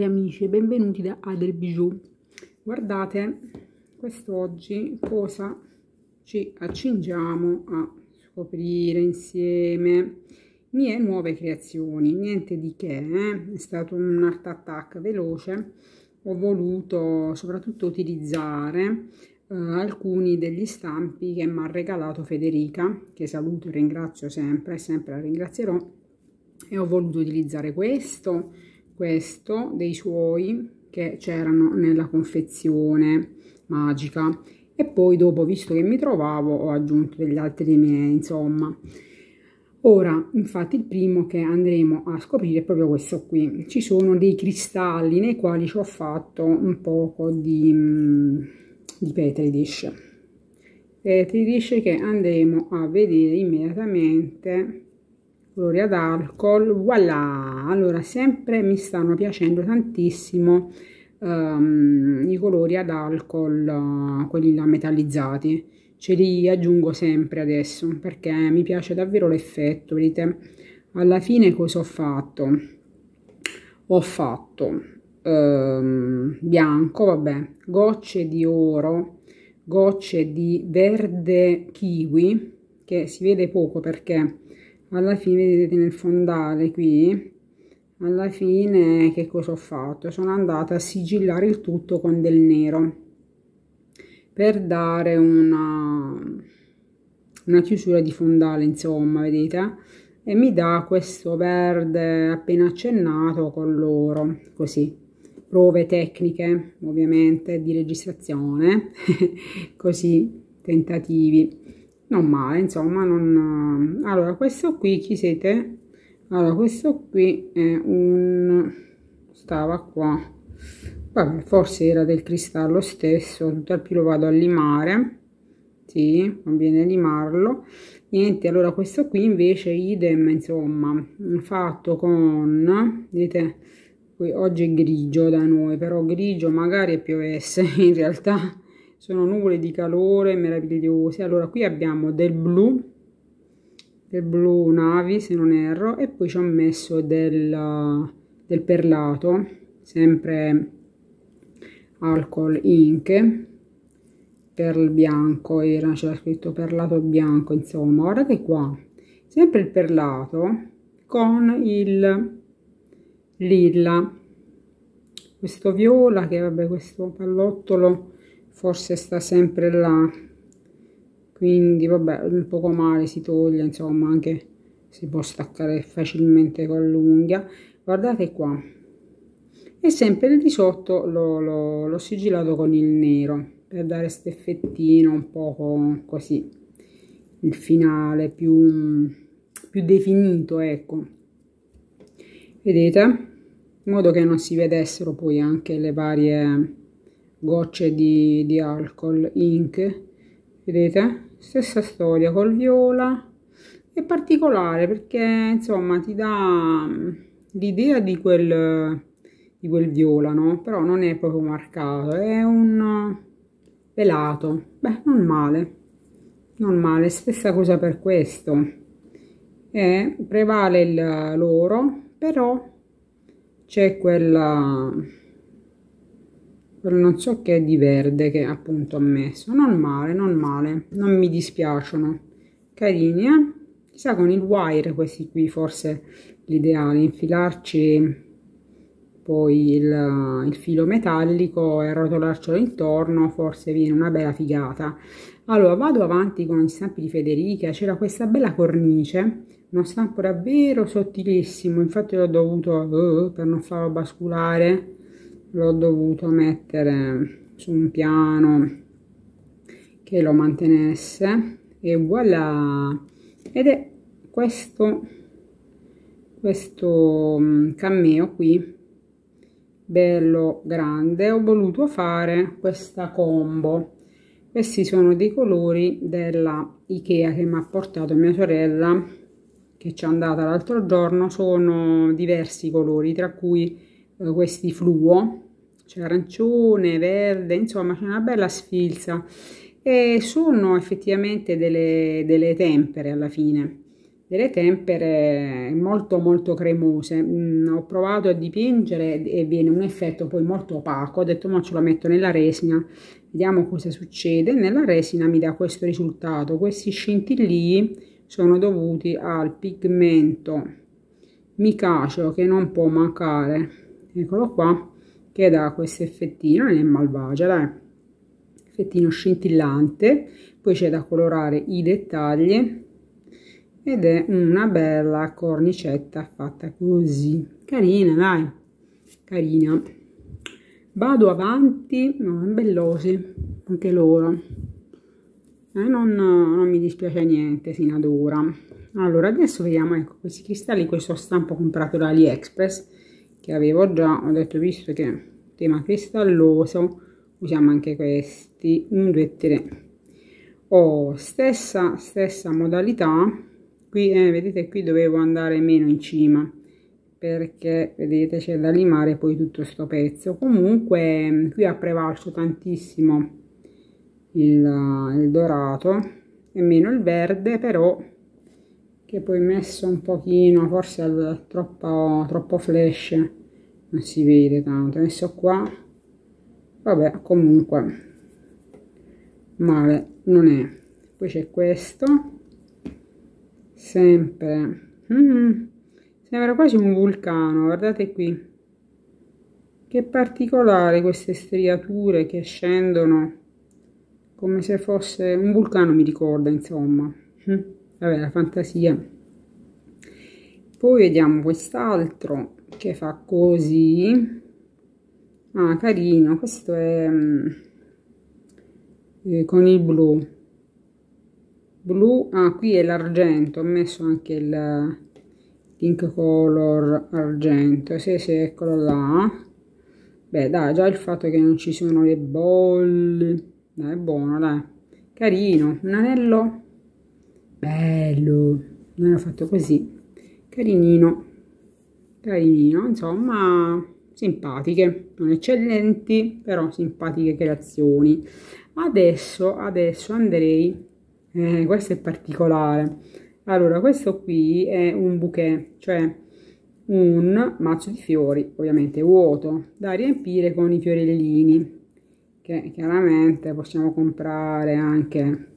cari amici e benvenuti da Adri Bijou. Guardate, quest'oggi cosa ci accingiamo a scoprire insieme. Mie nuove creazioni, niente di che, eh? è stato un art attack veloce. Ho voluto soprattutto utilizzare eh, alcuni degli stampi che mi ha regalato Federica, che saluto e ringrazio sempre, sempre la ringrazierò. E ho voluto utilizzare questo, questo dei suoi che c'erano nella confezione magica e poi dopo visto che mi trovavo ho aggiunto degli altri dei miei insomma Ora, infatti, il primo che andremo a scoprire è proprio questo qui. Ci sono dei cristalli nei quali ci ho fatto un poco di, mm, di petri dish. Petri dish che andremo a vedere immediatamente colori ad alcol voilà allora sempre mi stanno piacendo tantissimo um, i colori ad alcol uh, quelli là metallizzati ce li aggiungo sempre adesso perché mi piace davvero l'effetto vedete alla fine cosa ho fatto ho fatto um, bianco vabbè gocce di oro gocce di verde kiwi che si vede poco perché alla fine vedete nel fondale qui alla fine che cosa ho fatto sono andata a sigillare il tutto con del nero per dare una, una chiusura di fondale insomma vedete e mi dà questo verde appena accennato con l'oro così prove tecniche ovviamente di registrazione così tentativi non male insomma non... Eh, allora questo qui chi siete allora questo qui è un stava qua vabbè forse era del cristallo stesso tutto al più lo vado a limare sì, conviene limarlo niente allora questo qui invece idem insomma fatto con vedete qui oggi è grigio da noi però grigio magari è più in realtà sono nuvole di calore meravigliose allora qui abbiamo del blu del blu navi se non erro e poi ci ho messo del, del perlato sempre alcol ink perl bianco era c'era scritto perlato bianco insomma guardate qua sempre il perlato con il lilla questo viola che vabbè questo pallottolo forse sta sempre là quindi vabbè un poco male si toglie insomma anche si può staccare facilmente con l'unghia guardate qua e sempre di sotto l'ho sigillato con il nero per dare questo effettino un poco così il finale più, più definito ecco vedete in modo che non si vedessero poi anche le varie gocce di, di alcol ink vedete stessa storia col viola è particolare perché insomma ti dà mm, l'idea di quel di quel viola no però non è proprio marcato è un pelato eh, beh non male non male stessa cosa per questo e eh, prevale l'oro però c'è quella non so che di verde che appunto ha messo non male non male non mi dispiacciono carini eh? chissà con il wire questi qui forse l'ideale infilarci poi il, il, filo metallico e rotolarcelo intorno forse viene una bella figata allora vado avanti con gli stampi di Federica c'era questa bella cornice uno stampo davvero sottilissimo infatti l'ho dovuto uh, per non farlo basculare l'ho dovuto mettere su un piano che lo mantenesse e voilà ed è questo questo mm, cameo qui bello grande ho voluto fare questa combo questi sono dei colori della Ikea che mi ha portato mia sorella che ci è andata l'altro giorno sono diversi colori tra cui eh, questi fluo cioè arancione, verde, insomma c'è una bella sfilza e sono effettivamente delle, delle, tempere alla fine delle tempere molto molto cremose mm, ho provato a dipingere e viene un effetto poi molto opaco ho detto ma ce lo metto nella resina vediamo cosa succede nella resina mi dà questo risultato questi scintillii sono dovuti al pigmento micaceo che non può mancare eccolo qua, che dà questo effettino, non è malvagia, dai. Effettino scintillante, poi c'è da colorare i dettagli ed è una bella cornicetta fatta così, carina, dai, carina. Vado avanti, no, bellosi, anche loro. Eh, non, non, mi dispiace niente fino ad ora allora adesso vediamo ecco questi cristalli questo stampo comprato da AliExpress che avevo già ho detto visto che tema cristalloso usiamo anche questi 1 2 3 oh, stessa stessa modalità qui eh, vedete qui dovevo andare meno in cima perché vedete c'è da limare poi tutto sto pezzo comunque qui ha prevalso tantissimo il, il dorato e meno il verde però che poi messo un pochino, forse al troppo, troppo flash, non si vede tanto, messo qua, vabbè comunque male non è. Poi c'è questo, sempre, mm, sembra quasi un vulcano, guardate qui, che particolare queste striature che scendono come se fosse un vulcano mi ricorda insomma mm vabbè la fantasia poi vediamo quest'altro che fa così ah carino questo è mm, eh, con il blu blu ah qui è l'argento ho messo anche il pink color argento sì sì eccolo là beh dai già il fatto che non ci sono le bolle dai è buono dai carino un anello bello l'hanno fatto così carinino carinino insomma simpatiche non eccellenti però simpatiche creazioni adesso adesso andrei eh, questo è particolare allora questo qui è un bouquet cioè un mazzo di fiori ovviamente vuoto da riempire con i fiorellini che chiaramente possiamo comprare anche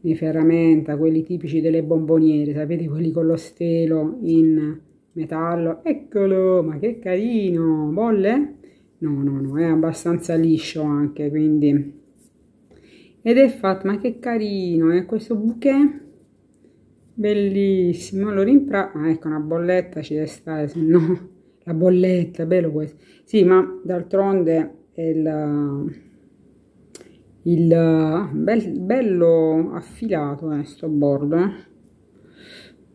di ferramenta, quelli tipici delle bomboniere, sapete quelli con lo stelo in metallo, eccolo, ma che carino, bolle? No, no, no, è abbastanza liscio anche, quindi, ed è fatto, ma che carino, è eh, questo bouquet, bellissimo, lo in ah, ecco una bolletta ci deve stare, se no, la bolletta, bello questo, sì, ma d'altronde è la il eh, bel, bello affilato eh, sto bordo eh.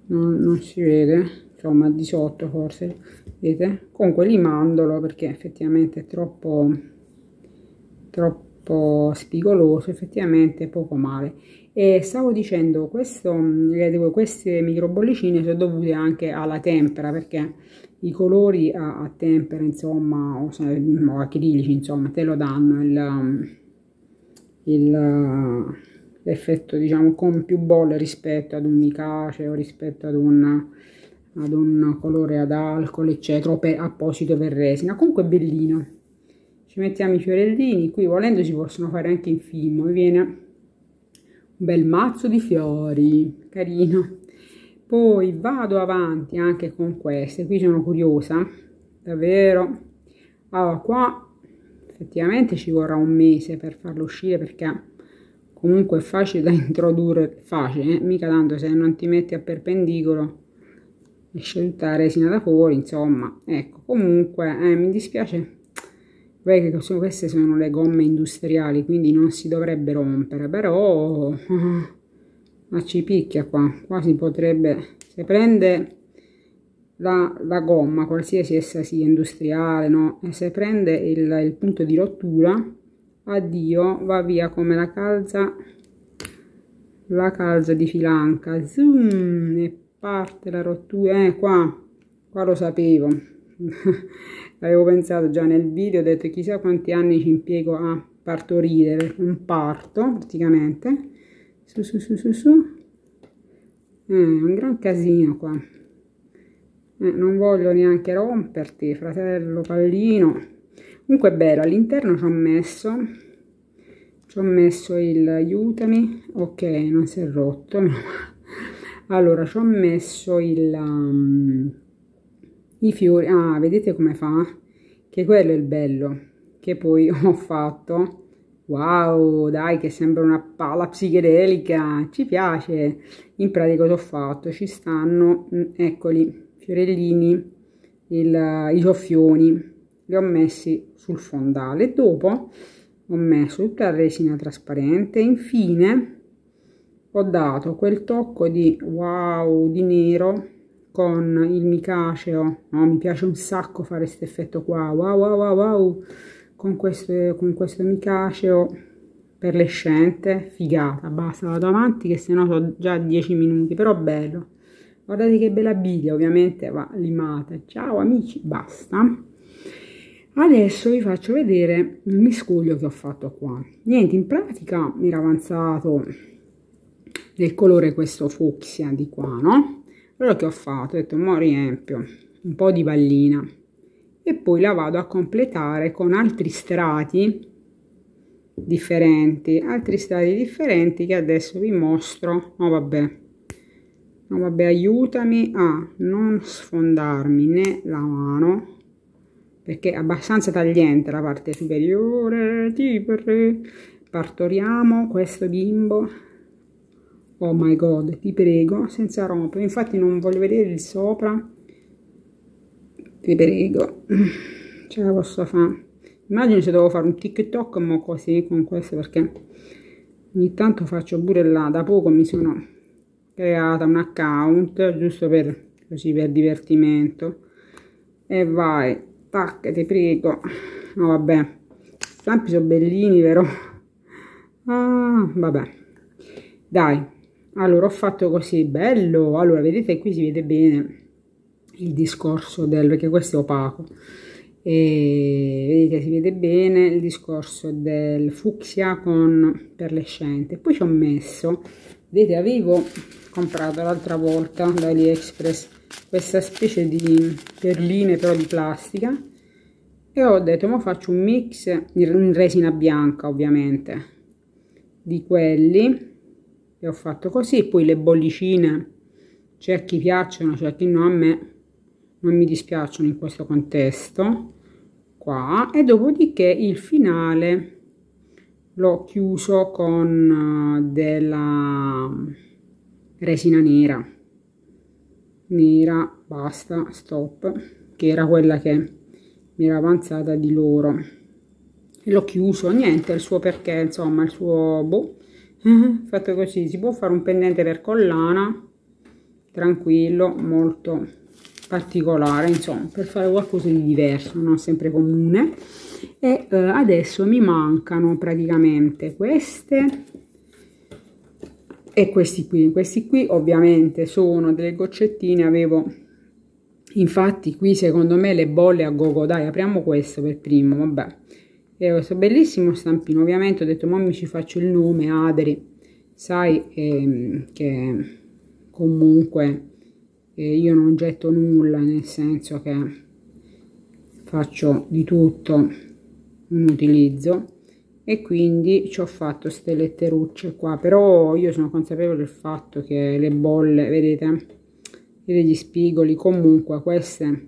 non, non, si vede insomma di sotto forse vedete comunque rimandolo perché effettivamente è troppo troppo spigoloso effettivamente poco male e stavo dicendo questo vedevo eh, queste microbollicine sono dovute anche alla tempera perché i colori a, a tempera insomma o, o acrilici insomma te lo danno il eh, l'effetto diciamo con più bolle rispetto ad un micaceo rispetto ad un ad un colore ad alcol eccetera per, apposito per resina comunque è bellino ci mettiamo i fiorellini qui volendo si possono fare anche in film viene un bel mazzo di fiori carino poi vado avanti anche con queste qui sono curiosa davvero allora ah, qua effettivamente ci vorrà un mese per farlo uscire perché comunque è facile da introdurre, facile, eh? mica tanto se non ti metti a perpendicolo esce tutta la resina da fuori, insomma, ecco, comunque eh, mi dispiace che queste sono le gomme industriali, quindi non si dovrebbe rompere, però ma ci picchia qua, qua si potrebbe, se prende la, la gomma, qualsiasi essa sia industriale, no? E se prende il, il punto di rottura, addio, va via come la calza, la calza di filanca. Zoom, e parte la rottura, eh, qua, qua lo sapevo. Avevo pensato già nel video, ho detto chissà quanti anni ci impiego a partorire, un parto praticamente. Su, su, su, su, su. Eh, un gran casino qua. Eh, non voglio neanche romperti, fratello pallino. Comunque è bello, all'interno ci ho messo, ci ho messo il aiutami, ok, non si è rotto. Allora, ci ho messo il, um, i fiori, ah, vedete come fa? Che quello è il bello, che poi ho fatto. Wow, dai che sembra una palla psichedelica, ci piace. In pratica cosa ho fatto? Ci stanno, mm, eccoli, fiorellini, il, i soffioni, li ho messi sul fondale. Dopo ho messo tutta la resina trasparente, e infine ho dato quel tocco di wow di nero con il micaceo, no, mi piace un sacco fare questo effetto qua, wow wow wow wow, con questo, con questo micaceo per le scente, figata, basta, vado avanti che sennò sono già 10 minuti, però bello guardate che bella biglia ovviamente va limata ciao amici basta adesso vi faccio vedere il miscuglio che ho fatto qua niente in pratica mi era avanzato del colore questo fucsia di qua no quello che ho fatto ho detto mo riempio un po di pallina e poi la vado a completare con altri strati differenti altri strati differenti che adesso vi mostro ma oh, vabbè no vabbè aiutami a non sfondarmi né la mano perché è abbastanza tagliente la parte superiore eh, partoriamo questo bimbo oh my god ti prego senza rompere infatti non voglio vedere il sopra ti prego ce la posso fare immagino se devo fare un tiktok mo così con questo perché ogni tanto faccio pure là da poco mi sono creata un account giusto per così per divertimento e vai tac ti prego no vabbè stampi sono bellini vero ah, vabbè dai allora ho fatto così bello allora vedete qui si vede bene il discorso del perché questo è opaco e vedete si vede bene il discorso del fucsia con perlescente poi ci ho messo vedete avevo comprato l'altra volta da AliExpress questa specie di perline però di plastica e ho detto ma faccio un mix in resina bianca ovviamente di quelli e ho fatto così poi le bollicine c'è chi piacciono c'è chi no a me non mi dispiacciono in questo contesto qua e dopodiché il finale l'ho chiuso con eh, della resina nera nera basta stop che era quella che mi era avanzata di loro l'ho chiuso niente il suo perché insomma il suo boh fatto così si può fare un pendente per collana tranquillo molto particolare, insomma, per fare qualcosa di diverso, non sempre comune. E eh, adesso mi mancano praticamente queste e questi qui. Questi qui ovviamente sono delle goccettine, avevo infatti qui secondo me le bolle a gogo, dai apriamo questo per primo, vabbè. E questo bellissimo stampino, ovviamente ho detto mamma ci faccio il nome Adri, sai ehm, che comunque eh, io non getto nulla nel senso che faccio di tutto un utilizzo e quindi ci ho fatto queste letterucce qua però io sono consapevole del fatto che le bolle vedete degli spigoli comunque queste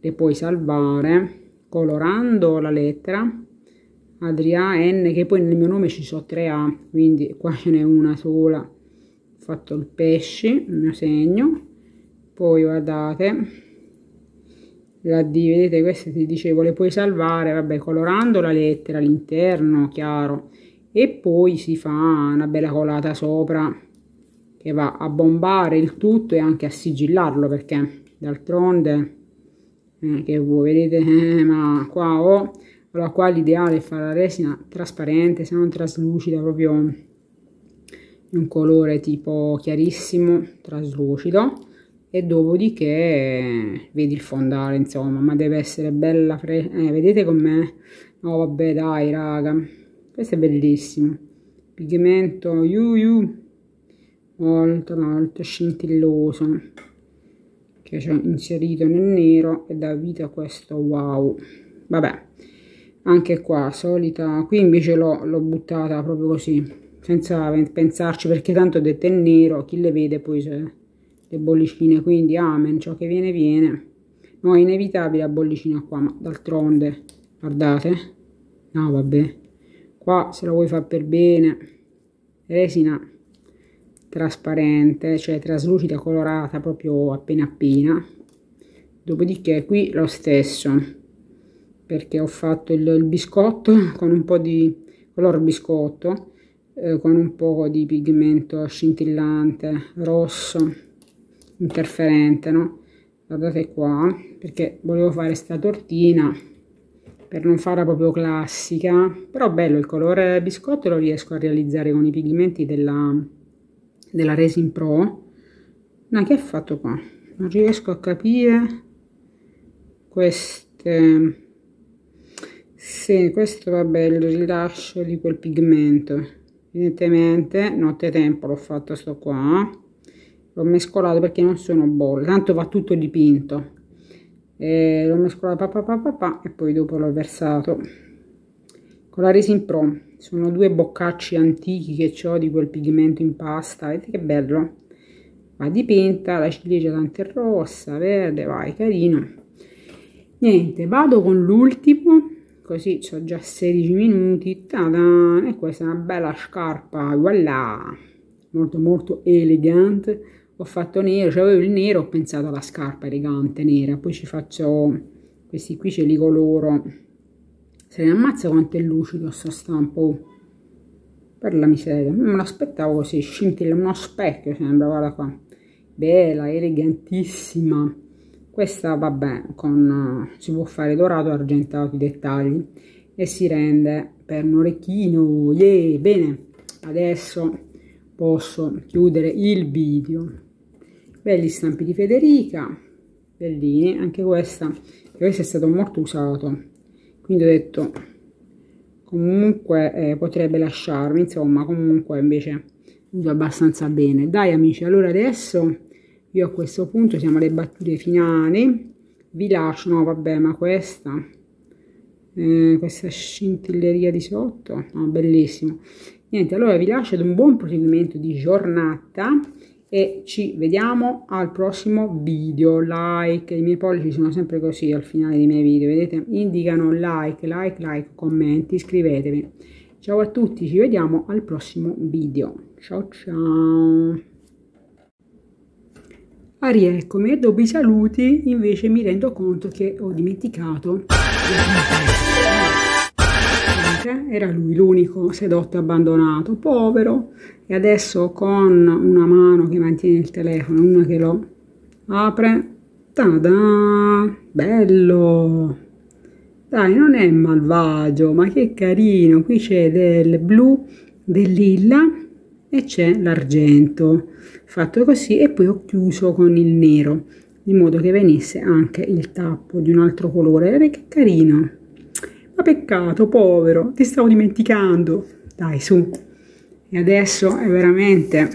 le puoi salvare colorando la lettera Adria N che poi nel mio nome ci sono 3A quindi qua ce n'è una sola ho fatto il pesci il mio segno poi guardate la D, vedete questa ti dicevo le puoi salvare, vabbè colorando la lettera, all'interno chiaro e poi si fa una bella colata sopra che va a bombare il tutto e anche a sigillarlo perché d'altronde eh, che voi vedete, eh, ma qua ho oh, allora qua l'ideale è fare la resina trasparente se non traslucida proprio un colore tipo chiarissimo, traslucido e dopodiché vedi il fondale insomma ma deve essere bella fresca eh, vedete com'è no vabbè dai raga questo è bellissimo pigmento iu iu molto molto scintilloso che ci ho inserito nel nero e dà vita a questo wow vabbè anche qua solita qui invece l'ho buttata proprio così senza pensarci perché tanto detto è nero chi le vede poi se e bollicine, quindi amen, ciò che viene viene. No, è inevitabile la bollicina qua, ma d'altronde, guardate, no vabbè, qua se la vuoi far per bene, resina trasparente, cioè traslucida, colorata proprio appena appena, dopodiché qui lo stesso, perché ho fatto il, il biscotto con un po' di color biscotto, eh, con un po' di pigmento scintillante rosso interferente no guardate qua perché volevo fare sta tortina per non farla proprio classica però bello il colore biscotto lo riesco a realizzare con i pigmenti della, della Resin Pro ma che è fatto qua? non riesco a capire queste sì, questo va bello, il rilascio di quel pigmento evidentemente notte tempo l'ho fatto sto qua l'ho mescolato perché non sono bolle tanto va tutto dipinto l'ho mescolato pa, pa, pa, pa, e poi dopo l'ho versato con la resin pro sono due boccacci antichi che ho di quel pigmento in pasta vedete che bello va dipinta la ciliegia tanto è rossa verde vai carino niente vado con l'ultimo così ho già 16 minuti Tada! e questa è una bella scarpa voilà molto molto elegante ho fatto nero, cioè avevo il nero, ho pensato alla scarpa elegante nera, poi ci faccio questi qui ce li coloro, se ne ammazza quanto è lucido sto stampo, per la miseria, non me l'aspettavo così, scintilla, uno specchio sembra, guarda qua, bella, elegantissima, questa vabbè, con, eh, si può fare dorato, argentato i dettagli, e si rende per un orecchino, yeah, bene, adesso posso chiudere il video belli stampi di Federica bellini anche questa questo è stato molto usato quindi ho detto comunque eh, potrebbe lasciarmi insomma comunque invece uso abbastanza bene dai amici allora adesso io a questo punto siamo alle battute finali vi lascio no vabbè ma questa eh, questa scintilleria di sotto no, bellissimo niente allora vi lascio ad un buon proseguimento di giornata e ci vediamo al prossimo video like i miei pollici sono sempre così al finale dei miei video vedete indicano like like like commenti iscrivetevi ciao a tutti ci vediamo al prossimo video ciao ciao Ari, eccomi, dopo i saluti invece mi rendo conto che ho dimenticato felice, era lui l'unico sedotto e abbandonato, povero, e adesso con una mano che mantiene il telefono, una che lo apre, tada, bello! Dai, non è malvagio, ma che carino, qui c'è del blu, del lilla e c'è l'argento. Fatto così e poi ho chiuso con il nero, in modo che venisse anche il tappo di un altro colore, che carino! Ma ah, peccato, povero, ti stavo dimenticando. Dai, su. E adesso è veramente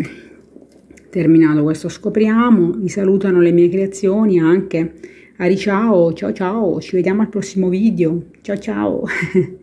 terminato questo scopriamo. Vi salutano le mie creazioni anche. Ari ciao, ciao ciao, ci vediamo al prossimo video. Ciao ciao.